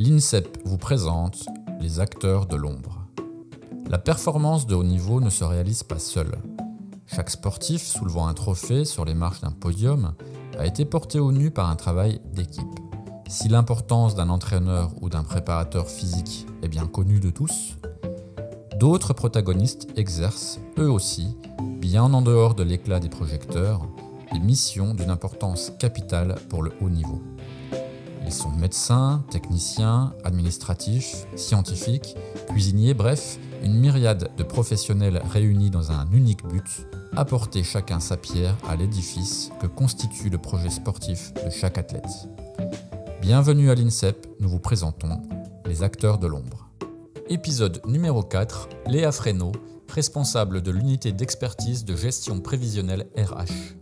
l'INSEP vous présente les acteurs de l'ombre. La performance de haut niveau ne se réalise pas seule. Chaque sportif soulevant un trophée sur les marches d'un podium a été porté au nu par un travail d'équipe. Si l'importance d'un entraîneur ou d'un préparateur physique est bien connue de tous, d'autres protagonistes exercent, eux aussi, bien en dehors de l'éclat des projecteurs, des missions d'une importance capitale pour le haut niveau. Ils sont médecins, techniciens, administratifs, scientifiques, cuisiniers, bref, une myriade de professionnels réunis dans un unique but, apporter chacun sa pierre à l'édifice que constitue le projet sportif de chaque athlète. Bienvenue à l'INSEP, nous vous présentons les acteurs de l'ombre. Épisode numéro 4, Léa Fresneau, responsable de l'unité d'expertise de gestion prévisionnelle RH.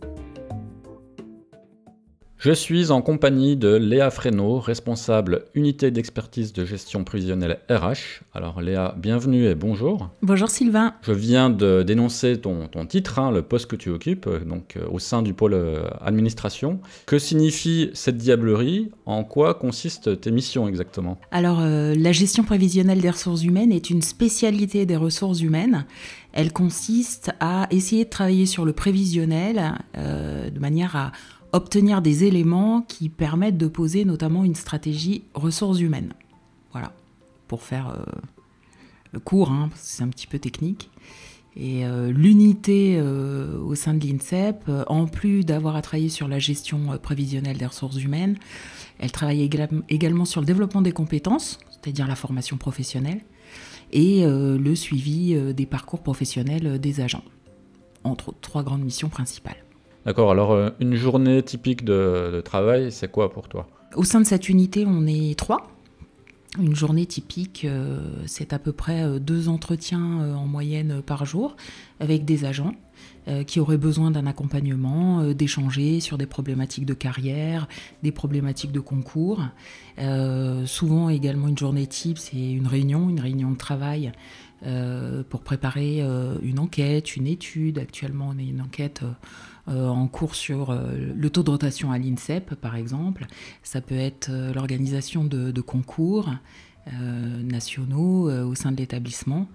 Je suis en compagnie de Léa Fresneau, responsable unité d'expertise de gestion prévisionnelle RH. Alors Léa, bienvenue et bonjour. Bonjour Sylvain. Je viens de dénoncer ton, titre, hein, le poste que tu occupes, euh, donc euh, au sein du pôle euh, administration. Que signifie cette diablerie En quoi consistent tes missions exactement Alors la gestion prévisionnelle des ressources humaines est une spécialité des ressources humaines. Elle consiste à essayer de travailler sur le prévisionnel de manière à obtenir des éléments qui permettent de poser notamment une stratégie ressources humaines. Voilà, pour faire le euh, court, hein, parce que c'est un petit peu technique. Et euh, l'unité euh, au sein de l'INSEP, en plus d'avoir à travailler sur la gestion prévisionnelle des ressources humaines, elle travaille également sur le développement des compétences, c'est-à-dire la formation professionnelle, et le suivi des parcours professionnels des agents, entre trois grandes missions principales. D'accord, alors euh, une journée typique de, travail, c'est quoi pour toi Au sein de cette unité, on est trois. Une journée typique, euh, c'est à peu près euh, deux entretiens en moyenne par jour avec des agents euh, qui auraient besoin d'un accompagnement, euh, d'échanger sur des problématiques de carrière, des problématiques de concours. Euh, souvent également une journée type, c'est une réunion, une réunion de travail pour préparer une enquête, une étude. Actuellement, on a une enquête en cours sur le taux de rotation à l'INSEP, par exemple. Ça peut être l'organisation de, de, concours. Euh, nationaux euh, au sein de l'établissement,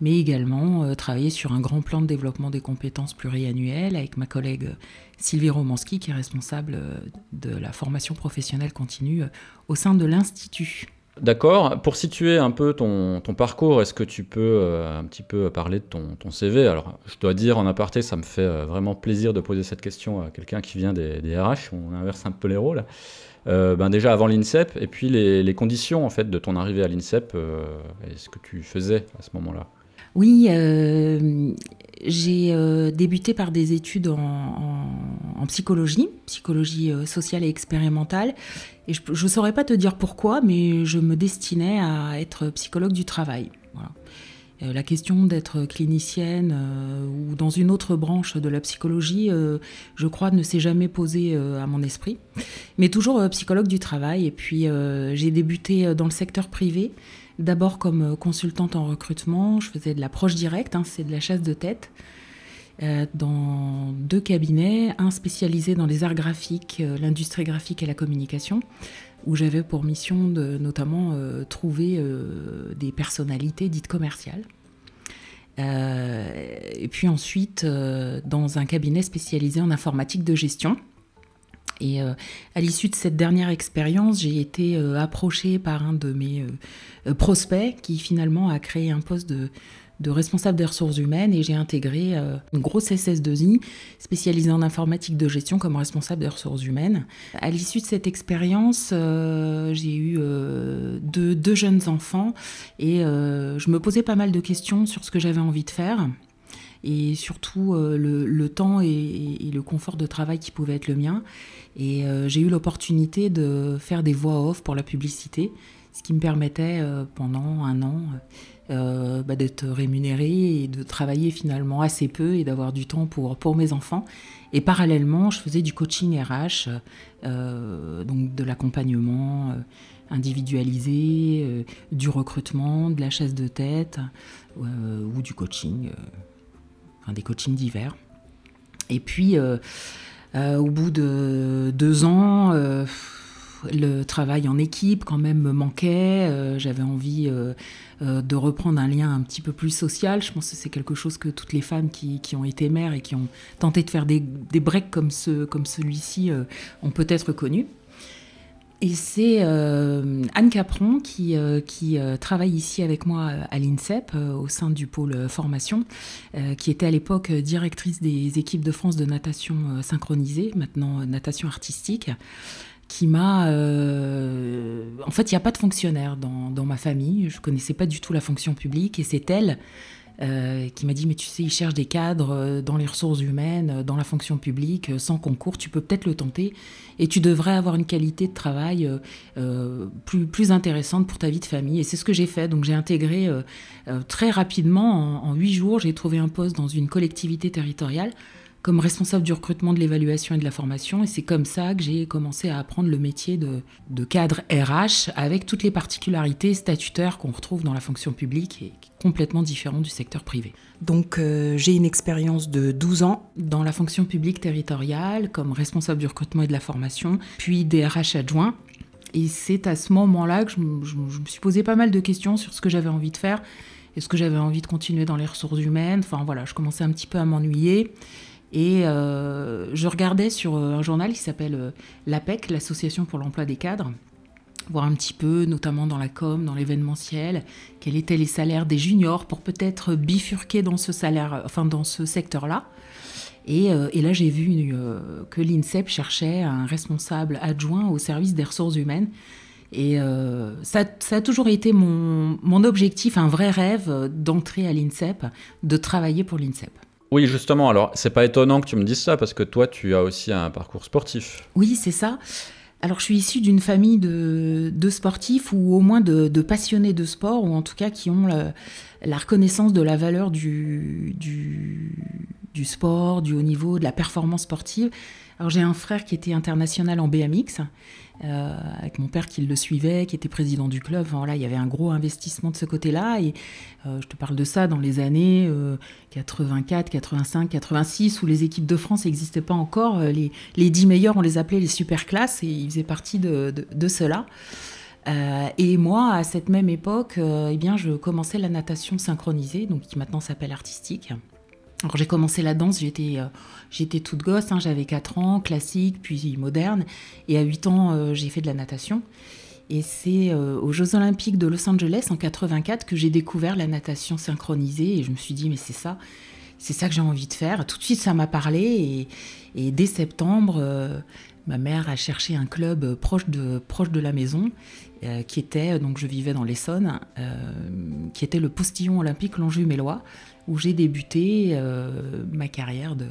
mais également euh, travailler sur un grand plan de développement des compétences pluriannuelles avec ma collègue Sylvie Romanski, qui est responsable de la formation professionnelle continue au sein de l'Institut. D'accord. Pour situer un peu ton, parcours, est-ce que tu peux un petit peu parler de ton, CV Alors, je dois dire en aparté, ça me fait vraiment plaisir de poser cette question à quelqu'un qui vient des, des RH. On inverse un peu les rôles. Euh, ben, déjà avant l'INSEP, et puis les, conditions en fait de ton arrivée à l'INSEP est euh, ce que tu faisais à ce moment-là. Oui, euh, j'ai débuté par des études en, en psychologie, psychologie sociale et expérimentale, et je ne saurais pas te dire pourquoi, mais je me destinais à être psychologue du travail. Voilà. Euh, la question d'être clinicienne euh, ou dans une autre branche de la psychologie, euh, je crois, ne s'est jamais posée à mon esprit. Mais toujours psychologue du travail. Et puis, j'ai débuté dans le secteur privé. D'abord comme consultante en recrutement, je faisais de l'approche directe, hein, c'est de la chasse de tête, dans deux cabinets, un spécialisé dans les arts graphiques, l'industrie graphique et la communication, où j'avais pour mission de notamment euh, trouver euh, des personnalités dites commerciales. Euh, et puis ensuite, dans un cabinet spécialisé en informatique de gestion. Et à l'issue de cette dernière expérience, j'ai été approchée par un de mes prospects qui finalement a créé un poste de, de responsable des ressources humaines et j'ai intégré euh, une grosse SS2I spécialisée en informatique de gestion comme responsable des ressources humaines. À l'issue de cette expérience, euh, j'ai eu euh, deux, jeunes enfants et je me posais pas mal de questions sur ce que j'avais envie de faire et surtout le, temps et, le confort de travail qui pouvait être le mien. Et j'ai eu l'opportunité de faire des voix off pour la publicité, ce qui me permettait pendant un an euh, bah, d'être rémunérée et de travailler finalement assez peu et d'avoir du temps pour, pour mes enfants. Et parallèlement, je faisais du coaching RH, euh, donc de l'accompagnement euh, individualisé, du recrutement, de la chasse de tête ou du coaching, enfin des coachings divers. Et puis, au bout de deux ans, le travail en équipe quand même me manquait. Euh, j'avais envie euh, euh, de reprendre un lien un petit peu plus social. Je pense que c'est quelque chose que toutes les femmes qui, ont été mères et qui ont tenté de faire des, breaks comme, ce, comme celui-ci ont peut-être connu. Et c'est Anne Capron qui, qui travaille ici avec moi à l'INSEP, au sein du pôle formation, qui était à l'époque directrice des équipes de France de natation synchronisée, maintenant natation artistique qui m'a... Euh, en fait, il n'y a pas de fonctionnaire dans, dans ma famille. Je ne connaissais pas du tout la fonction publique et c'est elle euh, qui m'a dit, mais tu sais, ils cherchent des cadres euh, dans les ressources humaines, dans la fonction publique, sans concours, tu peux peut-être le tenter et tu devrais avoir une qualité de travail plus, plus intéressante pour ta vie de famille. Et c'est ce que j'ai fait. Donc j'ai intégré très rapidement, en huit jours, j'ai trouvé un poste dans une collectivité territoriale comme responsable du recrutement, de l'évaluation et de la formation. Et c'est comme ça que j'ai commencé à apprendre le métier de, cadre RH avec toutes les particularités statutaires qu'on retrouve dans la fonction publique et complètement différent du secteur privé. Donc euh, j'ai une expérience de 12 ans dans la fonction publique territoriale comme responsable du recrutement et de la formation, puis DRH adjoint. Et c'est à ce moment-là que je, je me suis posé pas mal de questions sur ce que j'avais envie de faire. Est-ce que j'avais envie de continuer dans les ressources humaines Enfin voilà, je commençais un petit peu à m'ennuyer. Et euh, je regardais sur euh, un journal qui s'appelle euh, l'APEC, l'Association pour l'emploi des cadres, voir un petit peu, notamment dans la com, dans l'événementiel, quels étaient les salaires des juniors pour peut-être bifurquer dans ce salaire, enfin dans ce secteur-là. Et, là, j'ai vu que l'INSEP cherchait un responsable adjoint au service des ressources humaines. Et ça, a toujours été mon, mon objectif, un vrai rêve d'entrer à l'INSEP, de travailler pour l'INSEP. Oui, justement. Alors, c'est pas étonnant que tu me dises ça parce que toi, tu as aussi un parcours sportif. Oui, c'est ça. Alors, je suis issue d'une famille de, sportifs ou au moins de, passionnés de sport ou en tout cas qui ont la, reconnaissance de la valeur du, du, sport, du haut niveau, de la performance sportive. Alors j'ai un frère qui était international en BMX, euh, avec mon père qui le suivait, qui était président du club. il y avait un gros investissement de ce côté-là. Et euh, je te parle de ça dans les années 84, 85, 86, où les équipes de France n'existaient pas encore. Euh, les, dix 10 meilleurs, on les appelait les super classes, et ils faisaient partie de, cela. et moi, à cette même époque, eh je commençais la natation synchronisée, donc qui maintenant s'appelle artistique. Alors j'ai commencé la danse, j'étais euh, toute gosse, hein, j'avais 4 ans, classique, puis moderne. Et à 8 ans, euh, j'ai fait de la natation. Et c'est euh, aux Jeux Olympiques de Los Angeles en 84 que j'ai découvert la natation synchronisée. Et je me suis dit, mais c'est ça, c'est ça que j'ai envie de faire. Tout de suite, ça m'a parlé. Et, dès septembre, ma mère a cherché un club proche de, proche de la maison, qui était, donc je vivais dans l'Essonne, qui était le postillon olympique Longjumellois où j'ai débuté euh, ma carrière de,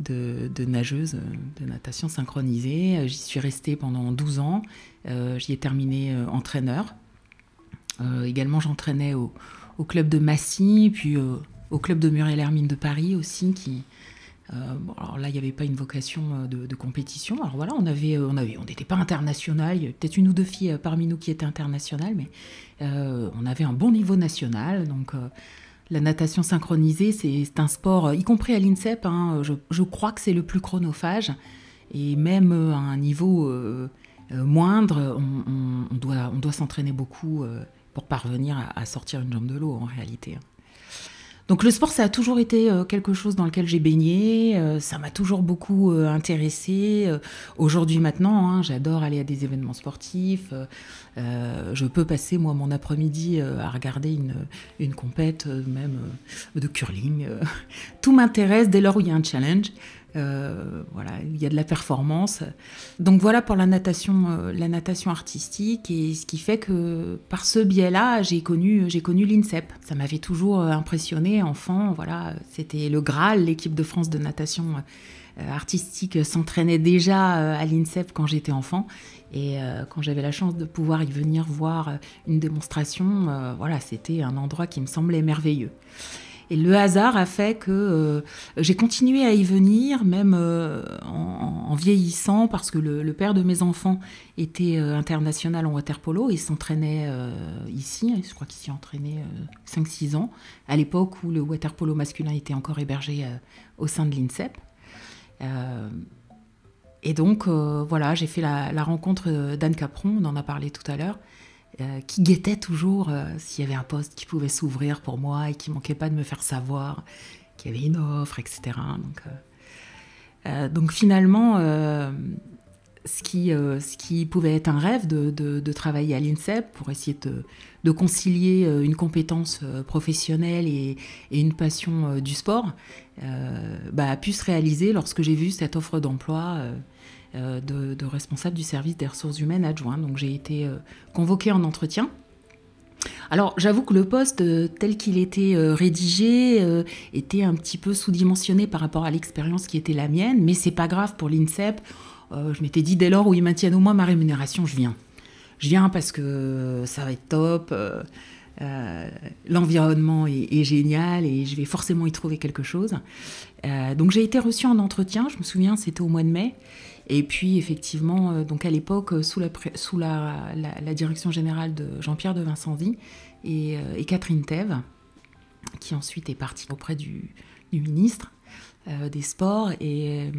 de, nageuse, de natation synchronisée. Euh, j'y suis restée pendant 12 ans. Euh, j'y ai terminé entraîneur. également, j'entraînais au, club de Massy, puis au club de Muriel-Hermine de Paris aussi, qui, alors là, il n'y avait pas une vocation de, compétition. Alors voilà, on avait, on avait, on n'était pas international. Il y avait peut-être une ou deux filles parmi nous qui étaient internationales, mais on avait un bon niveau national. Donc, la natation synchronisée, c'est un sport, y compris à l'INSEP, hein, je, crois que c'est le plus chronophage. Et même euh, à un niveau euh, euh, moindre, on, doit, s'entraîner beaucoup pour parvenir à, sortir une jambe de l'eau en réalité. Hein. Donc le sport, ça a toujours été euh, quelque chose dans lequel j'ai baigné, euh, ça m'a toujours beaucoup euh, intéressé. Aujourd'hui, maintenant, hein, j'adore aller à des événements sportifs. je peux passer, moi, mon après-midi à regarder une, une compète, même de curling. Tout m'intéresse dès lors où il y a un challenge. Euh, voilà, il y a de la performance. Donc voilà pour la natation, euh, la natation artistique et ce qui fait que par ce biais-là, j'ai connu, j'ai connu l'INSEP. Ça m'avait toujours euh, impressionné enfant. Voilà, c'était le Graal, l'équipe de France de natation artistique s'entraînait déjà à l'INSEP quand j'étais enfant. Et quand j'avais la chance de pouvoir y venir voir une démonstration, voilà, c'était un endroit qui me semblait merveilleux. Et le hasard a fait que euh, j'ai continué à y venir, même euh, en, vieillissant, parce que le, père de mes enfants était euh, international en water polo. Il s'entraînait ici, hein, je crois qu'il s'y entraînait 5-6 ans, à l'époque où le water polo masculin était encore hébergé au sein de l'INSEP. et donc, voilà, j'ai fait la rencontre d'Anne Capron, on en a parlé tout à l'heure. Euh, qui guettait toujours euh, s'il y avait un poste qui pouvait s'ouvrir pour moi et qui manquait pas de me faire savoir qu'il y avait une offre, etc. Donc, euh, donc finalement, ce, qui, ce qui pouvait être un rêve de, travailler à l'INSEP pour essayer de, concilier une compétence professionnelle et, une passion du sport, bah, a pu se réaliser lorsque j'ai vu cette offre d'emploi. Euh, de, responsable du service des ressources humaines adjoint. Donc j'ai été euh, convoquée en entretien. Alors j'avoue que le poste euh, tel qu'il était rédigé était un petit peu sous-dimensionné par rapport à l'expérience qui était la mienne, mais c'est pas grave pour l'INSEP. je m'étais dit dès lors où ils maintiennent au moins ma rémunération, je viens. Je viens parce que ça va être top, l'environnement est, est, génial et je vais forcément y trouver quelque chose. donc j'ai été reçue en entretien, je me souviens c'était au mois de mai, et puis effectivement, euh, donc à l'époque, euh, sous, la, sous la, direction générale de Jean-Pierre de Vincenzi et, euh, et, Catherine Thèves, qui ensuite est partie auprès du, du ministre des Sports et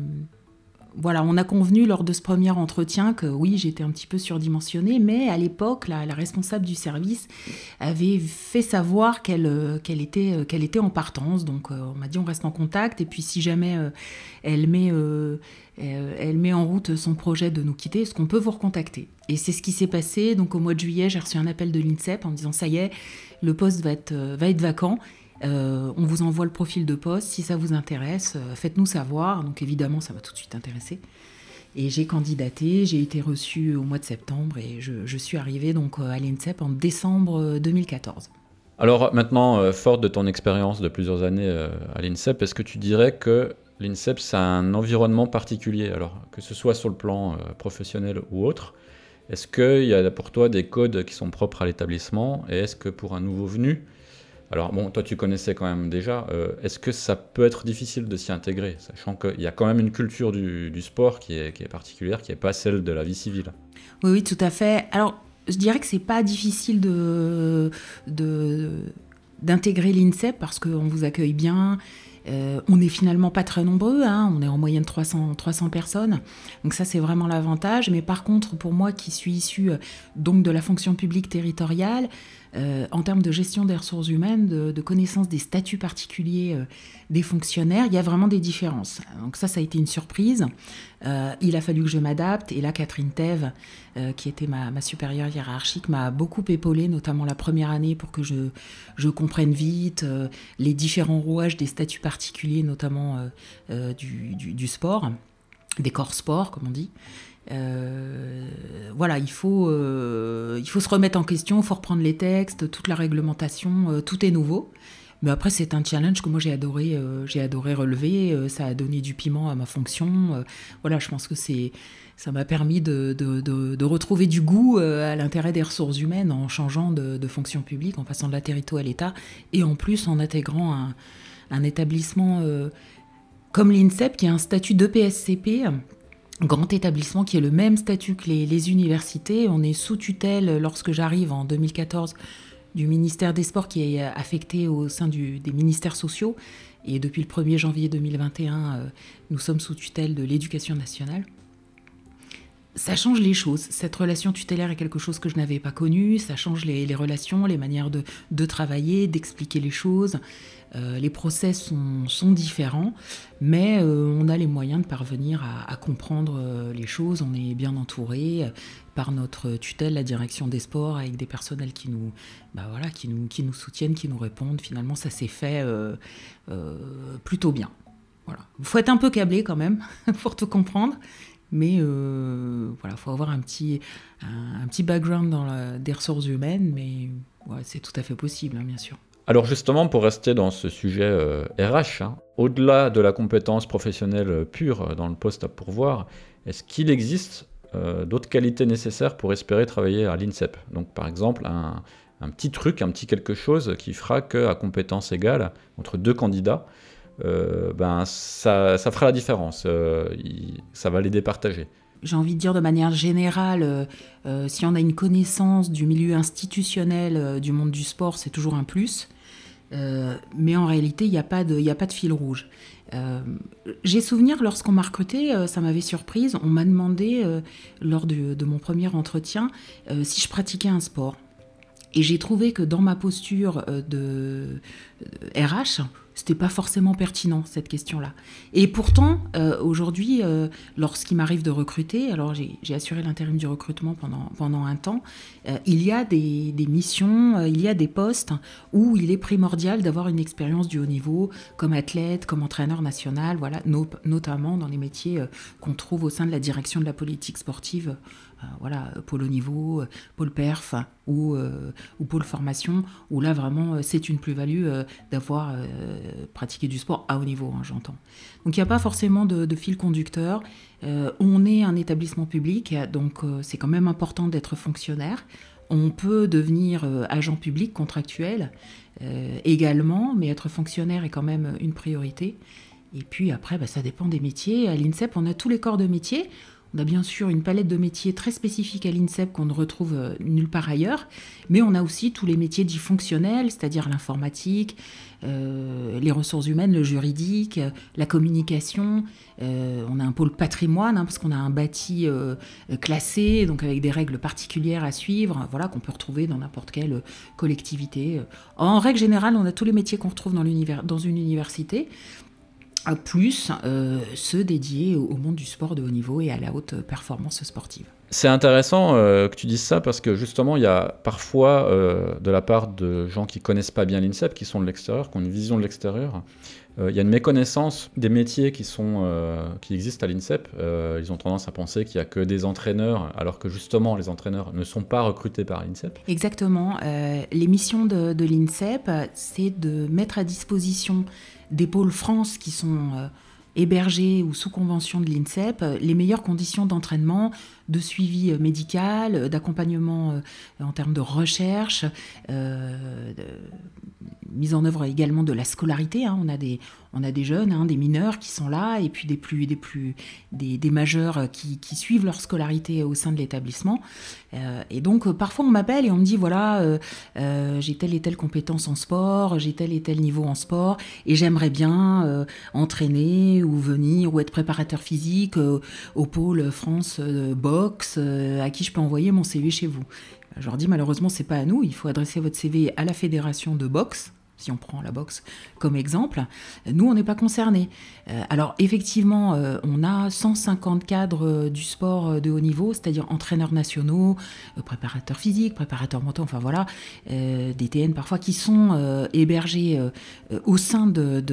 voilà, on a convenu lors de ce premier entretien que oui, j'étais un petit peu surdimensionnée, mais à l'époque, la, responsable du service avait fait savoir qu'elle euh, euh, était, en partance. Donc, euh, on m'a dit on reste en contact. Et puis, si jamais elle, met, en route son projet de nous quitter, est-ce qu'on peut vous recontacter Et c'est ce qui s'est passé. Donc, au mois de juillet, j'ai reçu un appel de l'INSEP en me disant ça y est, le poste va être, va être vacant. Euh, on vous envoie le profil de poste. Si ça vous intéresse, euh, faites-nous savoir. Donc évidemment, ça m'a tout de suite intéressé. Et j'ai candidaté, j'ai été reçu au mois de septembre et je, suis arrivée donc euh, à l'INSEP en décembre 2014. Alors maintenant, forte de ton expérience de plusieurs années à l'INSEP, est-ce que tu dirais que l'INSEP, c'est un environnement particulier Alors, que ce soit sur le plan professionnel ou autre, est-ce qu'il y a pour toi des codes qui sont propres à l'établissement Et est-ce que pour un nouveau venu, alors bon, toi tu connaissais quand même déjà, euh, est-ce que ça peut être difficile de s'y intégrer, sachant qu'il y a quand même une culture du, sport qui est, particulière, qui n'est pas celle de la vie civile Oui, oui, tout à fait. Alors je dirais que c'est pas difficile d'intégrer l'INSEP parce qu'on vous accueille bien. Euh, on n'est finalement pas très nombreux, hein. on est en moyenne 300, 300 personnes, donc ça c'est vraiment l'avantage. Mais par contre, pour moi qui suis issu euh, donc de la fonction publique territoriale, euh, en termes de gestion des ressources humaines, de, connaissance des statuts particuliers euh, des fonctionnaires, il y a vraiment des différences. Donc ça, ça a été une surprise. Euh, il a fallu que je m'adapte. Et là, Catherine Tève, qui était ma, supérieure hiérarchique, m'a beaucoup épaulée, notamment la première année, pour que je, comprenne vite les différents rouages des statuts particuliers, notamment du, du sport, des corps sport, comme on dit. Euh, voilà, il faut, euh, il faut se remettre en question, il faut reprendre les textes, toute la réglementation, euh, tout est nouveau. Mais après, c'est un challenge que moi j'ai adoré, j'ai adoré relever. ça a donné du piment à ma fonction. voilà, je pense que c'est, ça m'a permis de, retrouver du goût à l'intérêt des ressources humaines en changeant de, fonction publique, en passant de la territoire à l'État, et en plus en intégrant un, un établissement comme l'INSEP qui a un statut de PSCP grand établissement qui a le même statut que les, universités. On est sous tutelle lorsque j'arrive en 2014 du ministère des Sports qui est affecté au sein des ministères sociaux. Et depuis le 1er janvier 2021, euh, nous sommes sous tutelle de l'éducation nationale. Ça change les choses. Cette relation tutélaire est quelque chose que je n'avais pas connu. Ça change les, relations, les manières de, de travailler, d'expliquer les choses. Euh, les procès sont, différents, mais euh, on a les moyens de parvenir à, comprendre euh, les choses. On est bien entouré par notre tutelle, la direction des sports, avec des personnels qui nous, bah voilà, qui nous, soutiennent, qui nous répondent. Finalement, ça s'est fait plutôt bien. Voilà. Faut être un peu câblé quand même pour tout comprendre. Mais voilà, faut avoir un petit, background dans des ressources humaines, mais c'est tout à fait possible, hein, bien sûr. Alors justement, pour rester dans ce sujet RH, euh, hein, au-delà de la compétence professionnelle euh, pure euh, dans le poste à pourvoir, est-ce qu'il existe d'autres qualités nécessaires pour espérer travailler à l'INSEP Donc par exemple, un, petit truc, un petit quelque chose qui fera qu'à compétence égale, entre deux candidats, ben, ça, fera la différence, ça va les départager j'ai envie de dire de manière générale, si on a une connaissance du milieu institutionnel du monde du sport, c'est toujours un plus. Euh, mais en réalité, il n'y a, pas de, a pas de fil rouge. Euh, j'ai souvenir, lorsqu'on m'a recrutée, euh, ça m'avait surprise, on m'a demandé, lors de, mon premier entretien, si je pratiquais un sport. Et j'ai trouvé que dans ma posture de RH, c'était pas forcément pertinent cette question-là. Et pourtant, euh, aujourd'hui, euh, lorsqu'il m'arrive de recruter, alors j'ai assuré l'intérim du recrutement pendant, pendant un temps, euh, il y a des, missions, il y a des postes où il est primordial d'avoir une expérience du haut niveau comme athlète, comme entraîneur national, voilà, notamment dans les métiers qu'on trouve au sein de la direction de la politique sportive voilà, pôle au niveau, pôle perf ou, ou pôle formation, où là vraiment c'est une plus-value d'avoir euh, pratiquer du sport à haut niveau, hein, j'entends. Donc il n'y a pas forcément de, fil conducteur. Euh, on est un établissement public, donc euh, c'est quand même important d'être fonctionnaire. On peut devenir agent public contractuel également, mais être fonctionnaire est quand même une priorité. Et puis après, bah, ça dépend des métiers. À l'INSEP, on a tous les corps de métiers. On a bien sûr une palette de métiers très spécifiques à l'INSEP qu'on ne retrouve nulle part ailleurs, mais on a aussi tous les métiers dits fonctionnels, c'est-à-dire l'informatique, euh, les ressources humaines, le juridique, euh, la communication. Euh, on a un pôle patrimoine, hein, parce qu'on a un bâti classé, donc avec des règles particulières à suivre, voilà, qu'on peut retrouver dans n'importe quelle collectivité. En règle générale, on a tous les métiers qu'on retrouve dans, l'univers, dans une université plus ceux dédiés au monde du sport de haut niveau et à la haute performance sportive. C'est intéressant euh, que tu dises ça parce que justement, il y a parfois, euh, de la part de gens qui connaissent pas bien l'INSEP, qui sont de l'extérieur, qui ont une vision de l'extérieur, euh, il y a une méconnaissance des métiers qui, sont, qui existent à l'INSEP. ils ont tendance à penser qu'il n'y a que des entraîneurs, alors que justement, les entraîneurs ne sont pas recrutés par l'INSEP. Exactement. les missions de, de l'INSEP, c'est de mettre à disposition des pôles France qui sont héberger ou sous convention de l'INSEP euh, les meilleures conditions d'entraînement, de suivi euh, médical, euh, d'accompagnement en termes de recherche, mise en œuvre également de la scolarité. Hein. On, a des, on a des jeunes, hein, des mineurs qui sont là, et puis des, plus, des, plus, des, majeurs qui, suivent leur scolarité au sein de l'établissement. Euh, et donc, euh, parfois, on m'appelle et on me dit, voilà, euh, j'ai telle et telle compétence en sport, j'ai tel et tel niveau en sport, et j'aimerais bien entraîner ou venir ou être préparateur physique au pôle France Boxe, à qui je peux envoyer mon CV chez vous. Je leur dis malheureusement c'est pas à nous, il faut adresser votre CV à la fédération de boxe si on prend la boxe comme exemple, nous, on n'est pas concernés. Euh, alors, effectivement, euh, on a 150 cadres euh, du sport de haut niveau, c'est-à-dire entraîneurs nationaux, préparateurs physiques, préparateurs mentaux, enfin voilà, des TN parfois, qui sont hébergés au sein de,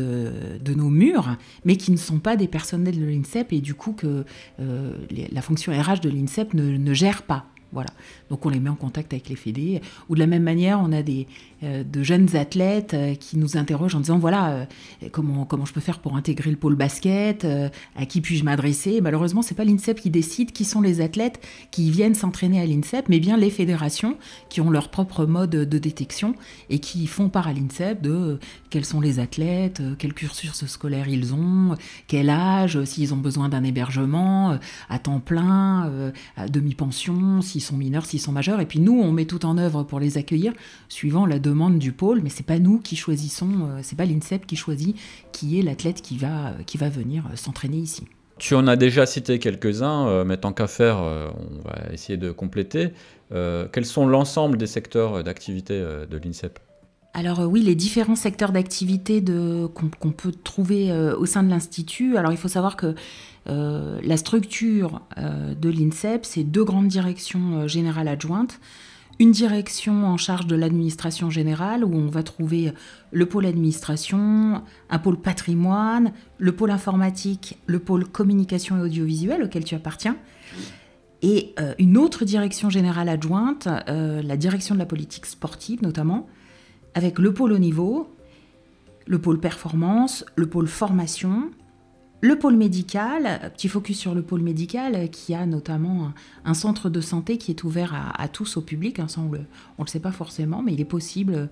nos murs, mais qui ne sont pas des personnels de l'INSEP et du coup que la fonction RH de l'INSEP ne, ne gère pas. Voilà. Donc on les met en contact avec les fédés. Ou de la même manière, on a des, euh, de jeunes athlètes euh, qui nous interrogent en disant voilà euh, comment comment je peux faire pour intégrer le pôle basket à qui puis-je m'adresser malheureusement c'est pas l'INSEP qui décide qui sont les athlètes qui viennent s'entraîner à l'INSEP mais bien les fédérations qui ont leur propre mode de détection et qui font part à l'INSEP de quels sont les athlètes quel cursus scolaire ils ont quel âge s'ils ont besoin d'un hébergement à temps plein à demi-pension s'ils sont mineurs s'ils sont majeurs et puis nous on met tout en œuvre pour les accueillir suivant la demande demande du pôle, mais c'est pas nous qui choisissons, euh, c'est pas l'INSEP qui choisit qui est l'athlète qui va, euh, qui va venir euh, s'entraîner ici. Tu en as déjà cité quelques-uns, mais tant qu'à faire, on va essayer de compléter. quels sont l'ensemble des secteurs d'activité de l'INSEP alors oui, les différents secteurs d'activité qu'on peut trouver au sein de l'Institut. Alors il faut savoir que la structure de l'INSEP, c'est deux grandes directions générales adjointes une direction en charge de l'administration générale où on va trouver le pôle administration, un pôle patrimoine, le pôle informatique, le pôle communication et audiovisuel auquel tu appartiens, et euh, une autre direction générale adjointe, euh, la direction de la politique sportive notamment, avec le pôle haut niveau, le pôle performance, le pôle formation, le pôle médical, euh, petit focus sur le pôle médical, euh, qui a notamment un, centre de santé qui est ouvert à, tous, au public. Hein, on ne le, sait pas forcément, mais il est possible euh,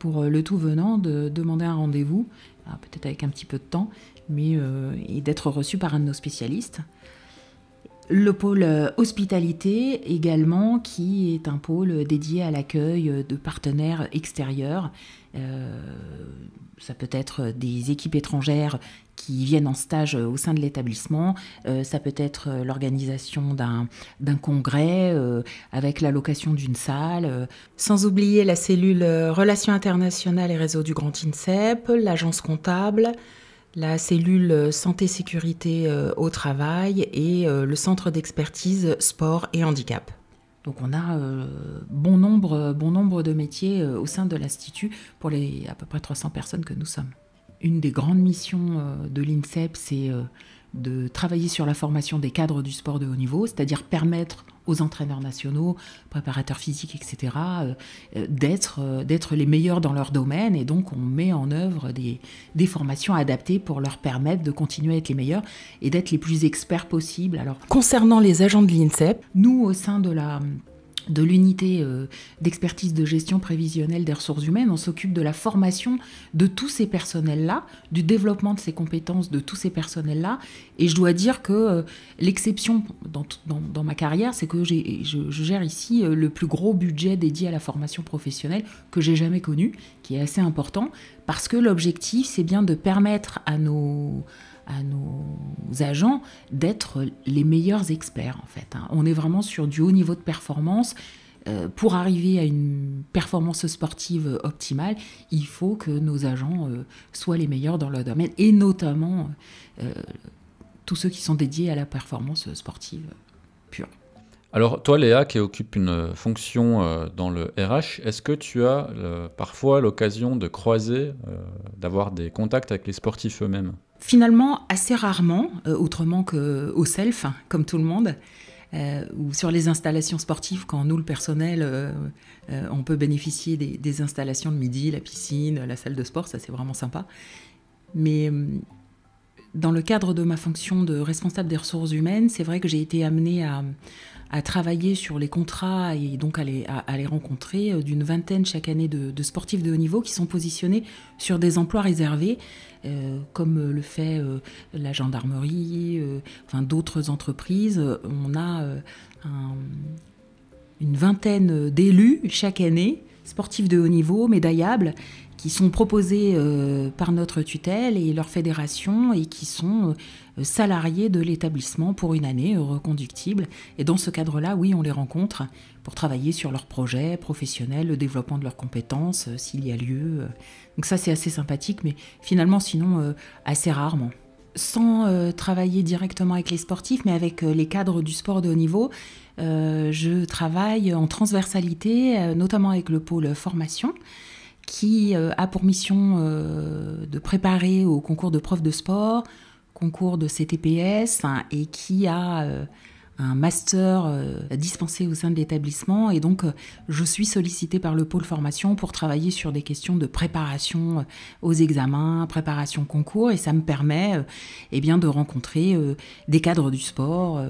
pour le tout venant de demander un rendez-vous, ah, peut-être avec un petit peu de temps, mais, et d'être reçu par un de nos spécialistes. Le pôle hospitalité également, qui est un pôle dédié à l'accueil de partenaires extérieurs ça peut être des équipes étrangères qui viennent en stage euh, au sein de l'établissement, euh, ça peut être euh, l'organisation d'un congrès avec avec l'allocation d'une salle. Sans oublier la cellule Relations internationales et réseaux du Grand INSEP, l'agence comptable, la cellule santé-sécurité au travail et le centre d'expertise sport et handicap. Donc on a euh, bon, nombre, euh, bon nombre de métiers euh, au sein de l'Institut pour les à peu près 300 personnes que nous sommes. Une des grandes missions de l'INSEP, c'est de travailler sur la formation des cadres du sport de haut niveau, c'est-à-dire permettre aux entraîneurs nationaux, préparateurs physiques, etc., euh, euh, d'être, euh, d'être les meilleurs dans leur domaine. Et donc, on met en œuvre des, des, formations adaptées pour leur permettre de continuer à être les meilleurs et d'être les plus experts possibles. Alors, concernant les agents de l'INSEP, nous, au sein de la de l'unité euh, d'expertise de gestion prévisionnelle des ressources humaines, on s'occupe de la formation de tous ces personnels-là, du développement de ces compétences de tous ces personnels-là. Et je dois dire que euh, l'exception dans, ma carrière, c'est que je, gère ici euh, le plus gros budget dédié à la formation professionnelle que j'ai jamais connu, qui est assez important, parce que l'objectif, c'est bien de permettre à nos à nos agents d'être les meilleurs experts en fait. Hein. On est vraiment sur du haut niveau de performance. Euh, pour arriver à une performance sportive optimale, il faut que nos agents euh, soient les meilleurs dans leur domaine, et notamment euh, tous ceux qui sont dédiés à la performance sportive pure. Alors toi Léa qui occupe une euh, fonction euh, dans le RH, est-ce que tu as euh, parfois l'occasion de croiser, d'avoir des contacts avec les sportifs eux-mêmes Finalement assez rarement, autrement qu'au self, comme tout le monde. ou sur les installations sportives, quand nous, le personnel, on peut bénéficier des, des, installations de midi, la piscine, la salle de sport, ça c'est vraiment sympa. Mais hum, dans le cadre de ma fonction de responsable des ressources humaines, c'est vrai que j'ai été amenée à, travailler sur les contrats et donc à les, rencontrer euh, d'une vingtaine chaque année de, sportifs de haut niveau qui sont positionnés sur des emplois réservés, euh, comme le fait euh, la gendarmerie, enfin d'autres entreprises. On a une vingtaine d'élus chaque année sportifs de haut niveau, médaillables, sont proposés euh, par notre tutelle et leur fédération et qui sont euh, salariés de l'établissement pour une année reconductible. Et dans ce cadre-là, oui, on les rencontre pour travailler sur leurs projets professionnels, le développement de leurs compétences, euh, s'il y a lieu. Donc ça, c'est assez sympathique, mais finalement, sinon, assez rarement. Sans travailler directement avec les sportifs, mais avec les cadres du sport de haut niveau, je travaille en transversalité, notamment avec le pôle formation qui euh, a pour mission euh, de préparer au concours de prof de sport, concours de CTPS, et qui a euh, un master dispensé au sein de l'établissement. Et donc, je suis sollicitée par le pôle formation pour travailler sur des questions de préparation aux examens, préparation concours. Et ça me permet eh bien, de rencontrer des cadres du sport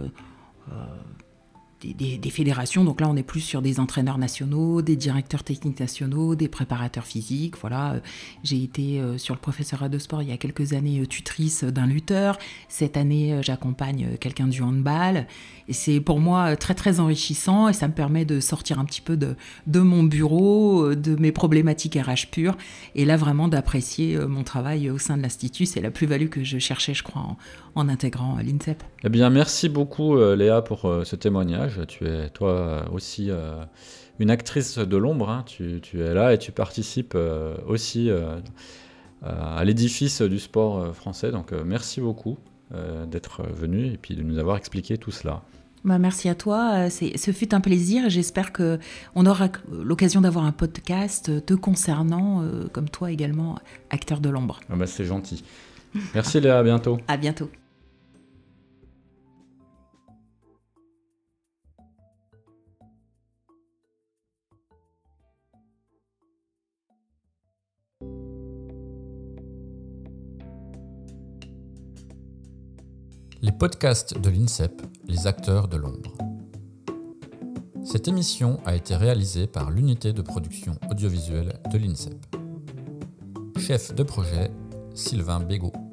des, fédérations. Donc là, on est plus sur des entraîneurs nationaux, des directeurs techniques nationaux, des préparateurs physiques. Voilà, euh, j'ai été euh, sur le professeurat de sport il y a quelques années euh, tutrice d'un lutteur. Cette année, j'accompagne quelqu'un du handball. Et c'est pour moi très très enrichissant et ça me permet de sortir un petit peu de, de mon bureau, de mes problématiques RH pures et là vraiment d'apprécier mon travail au sein de l'Institut. C'est la plus-value que je cherchais, je crois, en intégrant euh, l'INSEP. Eh bien, merci beaucoup euh, Léa pour euh, ce témoignage. Tu es toi aussi une actrice de l'ombre. Hein. Tu, es là et tu participes aussi à l'édifice du sport français. Donc, merci beaucoup d'être venu et puis de nous avoir expliqué tout cela. Bah, merci à toi, ce fut un plaisir. J'espère qu'on aura l'occasion d'avoir un podcast te concernant, comme toi également, acteur de l'ombre. Ah bah, c'est gentil. Merci Léa, à bientôt. À bientôt. Les podcasts de l'INSEP, les acteurs de l'ombre. Cette émission a été réalisée par l'unité de production audiovisuelle de l'INSEP. Chef de projet, Sylvain Bégaud.